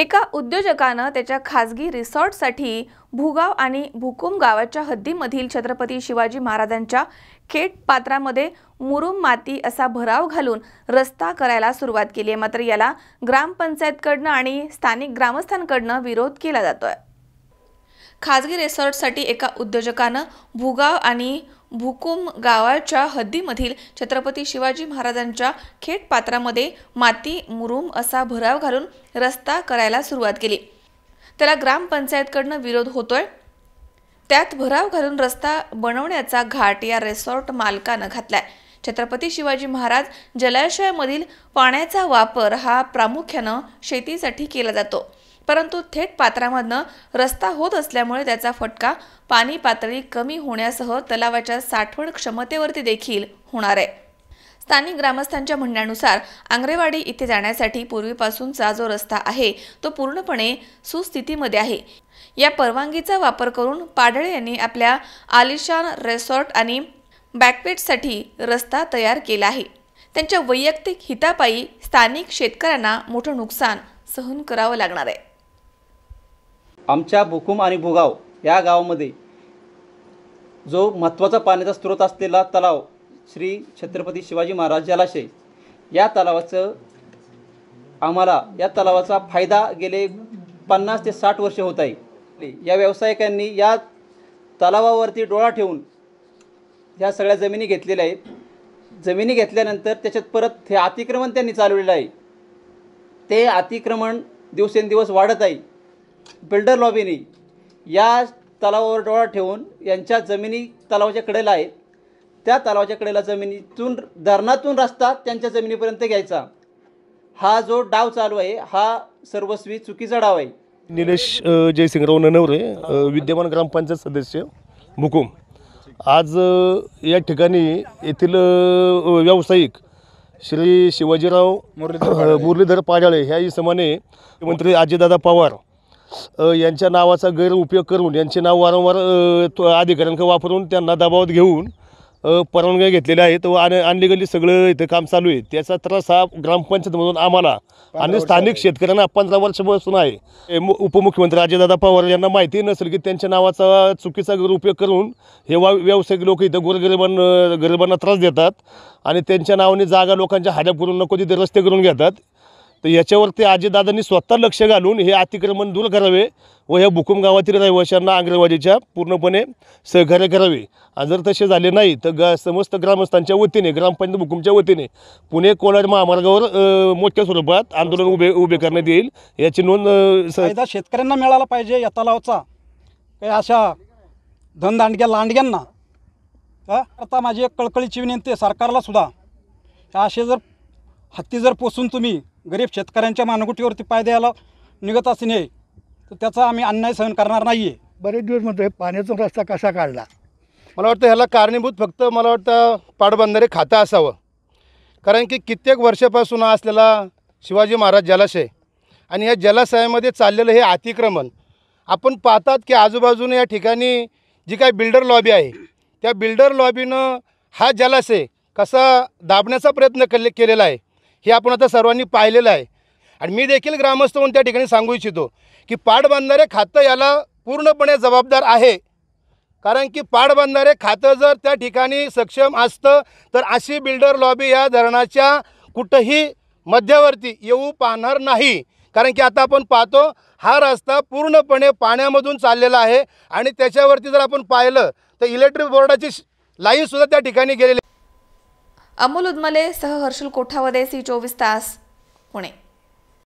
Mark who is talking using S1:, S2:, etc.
S1: एका उद्योजकानं त्याच्या खाजगी रिसॉर्टसाठी भूगाव आणि भुकुम गावाच्या हद्दीमधील छत्रपती शिवाजी महाराजांच्या खेट पात्रामध्ये मुरुम माती असा भराव घालून रस्ता करायला सुरुवात केली आहे मात्र याला ग्रामपंचायतकडनं आणि स्थानिक ग्रामस्थांकडनं विरोध केला जातोय खाजगी रिसॉर्टसाठी एका उद्योजकानं भूगाव आणि भुकुम गावाच्या हद्दीमधील छत्रपती शिवाजी महाराजांच्या खेट पात्रामध्ये माती मुरुम असा भराव घालून रस्ता करायला सुरुवात केली त्याला ग्रामपंचायतकडनं विरोध होतोय त्यात भराव घालून रस्ता बनवण्याचा घाट या रेसॉर्ट मालकानं घातलाय छत्रपती शिवाजी महाराज जलाशयामधील पाण्याचा वापर हा प्रामुख्यानं शेतीसाठी केला जातो परंतु थेट पात्रामधनं रस्ता होत असल्यामुळे त्याचा फटका पाणी पातळी कमी होण्यासह तलावाच्या साठवण क्षमतेवरती देखील होणार आहे स्थानिक ग्रामस्थांच्या म्हणण्यानुसार आंग्रेवाडी इथे जाण्यासाठी पूर्वीपासूनचा जो रस्ता आहे तो पूर्णपणे सुस्थितीमध्ये आहे या परवानगीचा वापर करून पाडळे यांनी आपल्या आलिशान रेसॉर्ट आणि बॅकपेटसाठी रस्ता तयार केला आहे त्यांच्या वैयक्तिक हितापायी स्थानिक शेतकऱ्यांना मोठं नुकसान सहन करावं लागणार आहे
S2: आमच्या भुकुम आणि भुगाव या गावामध्ये जो महत्त्वाचा पाण्याचा स्रोत असलेला तलाव श्री छत्रपती शिवाजी महाराज जलाशय या तलावाचं आम्हाला या तलावाचा फायदा गेले पन्नास ते साठ वर्ष होत आहे या व्यावसायिकांनी या तलावावरती डोळा ठेवून ह्या सगळ्या जमिनी घेतलेल्या आहेत जमिनी घेतल्यानंतर त्याच्यात परत हे अतिक्रमण त्यांनी चालवलेलं आहे ते अतिक्रमण दिवसेंदिवस वाढत आहे बिल्डर लॉबीने या तलावावर डोळा ठेवून यांच्या जमिनी तलावाच्या कडेला आहेत त्या तलावाच्या कडेला जमिनीतून धरणातून रस्ता त्यांच्या जमिनीपर्यंत घ्यायचा हा जो डाव चालू आहे हा सर्वस्वी चुकीचा डाव आहे
S3: निलेश जयसिंगराव ननवरे विद्यमान ग्रामपंचायत सदस्य मुकुम आज या ठिकाणी येथील व्यावसायिक श्री शिवाजीराव मुरलीधर पाडाळे ह्या इसमाने मंत्री अजितदादा पवार यांच्या नावाचा गैरउपयोग करून यांचे नाव वारंवार अधिकाऱ्यांकडे वापरून त्यांना दबावात घेऊन परवानग्या घेतलेल्या आहेत व आणि अनलिगली सगळं इथं काम चालू आहे त्याचा त्रास हा ग्रामपंचायतमधून आम्हाला आणि स्थानिक शेतकऱ्यांना पंधरा वर्षापासून आहे उपमुख्यमंत्री अजयदादा पवार यांना माहिती नसेल की त्यांच्या नावाचा चुकीचा उपयोग करून हे वा व्यावसायिक लोक इथं गोरगरिबां गरिबांना त्रास देतात आणि त्यांच्या नावाने जागा लोकांच्या हाड्या करून नको तिथे रस्ते करून घेतात तर याच्यावरती आजीदादांनी स्वतः लक्ष घालून हे अतिक्रमण दूर करावे व ह्या बुकुम गावातील रहिवाशांना अंगणवाडीच्या पूर्णपणे सहकार्य करावे जर तसे झाले नाही तर ग समस्त ग्रामस्थांच्या वतीने ग्रामपंचायत भूकुमच्या वतीने पुणे कोलाड महामार्गावर मोठ्या स्वरूपात आंदोलन उभे उभे करण्यात येईल याची नोंद शेतकऱ्यांना मिळाला पाहिजे या तलावचा
S2: काही अशा धनदांडग्या लांडग्यांना आता माझी एक कळकळीची विनंती आहे सरकारला सुद्धा असे जर हत्ती जर पोसून तुम्ही गरीब शेतकऱ्यांच्या मानगुटीवरती पाय द्यायला निघत असणे तर त्याचा आम्ही अन्याय सहन करणार नाही आहे
S4: बरेच दिवस म्हणतो हे पाण्याचा रस्ता कसा काढला मला वाटतं ह्याला कारणीभूत फक्त मला वाटतं पाटबंधारे खातं असावं कारण की कित्येक वर्षापासून असलेला शिवाजी महाराज जलाशय आणि या जलाशयामध्ये चाललेलं हे अतिक्रमण आपण पाहतात की आजूबाजूने या ठिकाणी जी काय बिल्डर लॉबी आहे त्या बिल्डर लॉबीनं हा जलाशय कसा दाबण्याचा प्रयत्न केले केलेला आहे हे आपण आता सर्वांनी पाहिलेलं आहे आणि मी देखील ग्रामस्थ म्हणून त्या ठिकाणी सांगू इच्छितो की पाठ बांधणारे खातं याला पूर्णपणे जबाबदार आहे कारण की पाठ बांधणारे खातं जर त्या ठिकाणी सक्षम असतं तर अशी बिल्डर लॉबी या धरणाच्या कुठंही मध्यवर्ती येऊ पाहणार नाही कारण की आता आपण पाहतो हा रस्ता पूर्णपणे पाण्यामधून चाललेला आहे आणि त्याच्यावरती जर आपण पाहिलं तर इलेक्ट्रिक बोर्डाची लाईनसुद्धा त्या ठिकाणी गेलेली
S1: अमोल उदमले सह हर्षल कोठावदे सी चोवीस तास पुणे